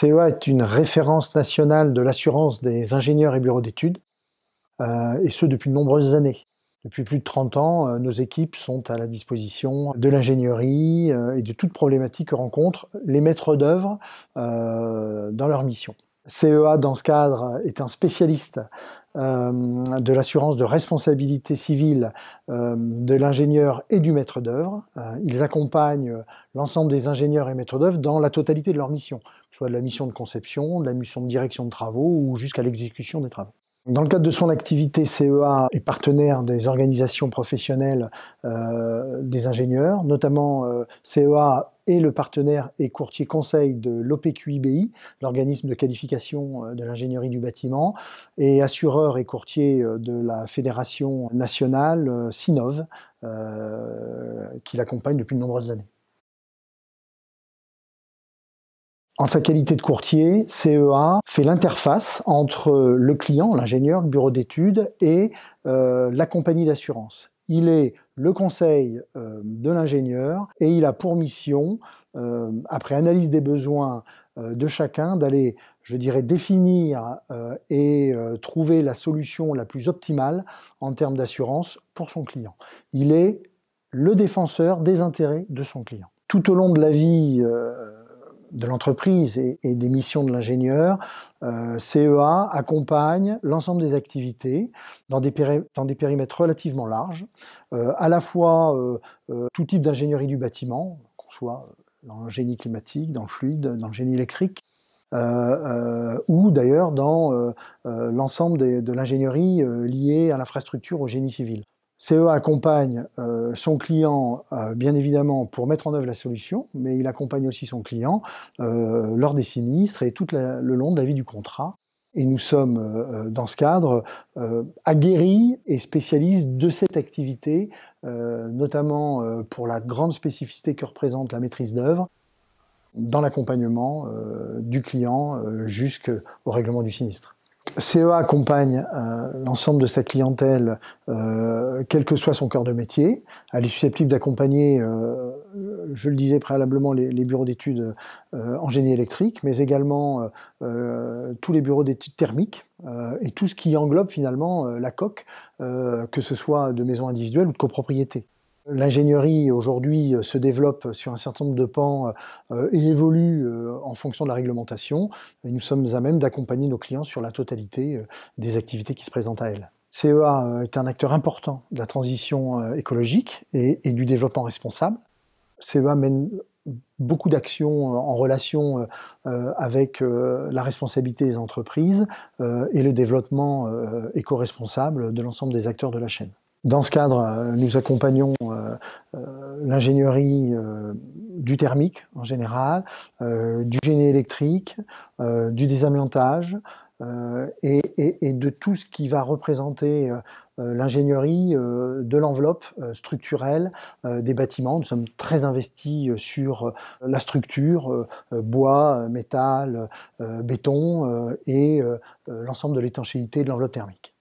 CEA est une référence nationale de l'assurance des ingénieurs et bureaux d'études, euh, et ce depuis de nombreuses années. Depuis plus de 30 ans, euh, nos équipes sont à la disposition de l'ingénierie euh, et de toute problématique que rencontrent les maîtres d'œuvre dans leur mission. CEA, dans ce cadre, est un spécialiste euh, de l'assurance de responsabilité civile euh, de l'ingénieur et du maître d'œuvre. Euh, ils accompagnent l'ensemble des ingénieurs et maîtres d'œuvre dans la totalité de leur mission, soit de la mission de conception, de la mission de direction de travaux ou jusqu'à l'exécution des travaux. Dans le cadre de son activité, CEA est partenaire des organisations professionnelles euh, des ingénieurs, notamment euh, CEA est le partenaire et courtier conseil de l'OPQIBI, l'organisme de qualification euh, de l'ingénierie du bâtiment, et assureur et courtier de la Fédération nationale SINOV, qui l'accompagne depuis de nombreuses années. en sa qualité de courtier, CEA fait l'interface entre le client, l'ingénieur, le bureau d'études et euh, la compagnie d'assurance. Il est le conseil euh, de l'ingénieur et il a pour mission, euh, après analyse des besoins de chacun, d'aller, je dirais, définir et trouver la solution la plus optimale en termes d'assurance pour son client. Il est le défenseur des intérêts de son client. Tout au long de la vie de l'entreprise et, des missions de l'ingénieur, euh, CEA accompagne l'ensemble des activités dans des, périmètres relativement larges, euh, à la fois euh, tout type d'ingénierie du bâtiment, qu'on soit dans le génie climatique, dans le fluide, dans le génie électrique, ou d'ailleurs dans l'ensemble de l'ingénierie liée à l'infrastructure au génie civil. CE accompagne euh, son client, euh, bien évidemment, pour mettre en œuvre la solution, mais il accompagne aussi son client euh, lors des sinistres et tout le long de la vie du contrat. Et nous sommes, dans ce cadre, aguerris et spécialistes de cette activité, notamment pour la grande spécificité que représente la maîtrise d'œuvre dans l'accompagnement du client jusqu'au règlement du sinistre. CEA accompagne euh, l'ensemble de sa clientèle, euh, quel que soit son cœur de métier. Elle est susceptible d'accompagner, euh, je le disais préalablement, les, les bureaux d'études en génie électrique, mais également tous les bureaux d'études thermiques et tout ce qui englobe finalement la coque, que ce soit de maison individuelle ou de copropriété. L'ingénierie aujourd'hui euh, se développe sur un certain nombre de pans euh, euh, et évolue en fonction de la réglementation. nous sommes à même d'accompagner nos clients sur la totalité des activités qui se présentent à elles. CEA est un acteur important de la transition écologique et, et du développement responsable. CEA mène beaucoup d'actions en relation avec la responsabilité des entreprises et le développement éco-responsable de l'ensemble des acteurs de la chaîne. Dans ce cadre, nous accompagnons l'ingénierie euh, du thermique en général, euh, du génie électrique, euh, du désamiantage et, et, de tout ce qui va représenter l'ingénierie de l'enveloppe structurelle des bâtiments. Nous sommes très investis sur la structure, bois, métal, béton et l'ensemble de l'étanchéité de l'enveloppe thermique.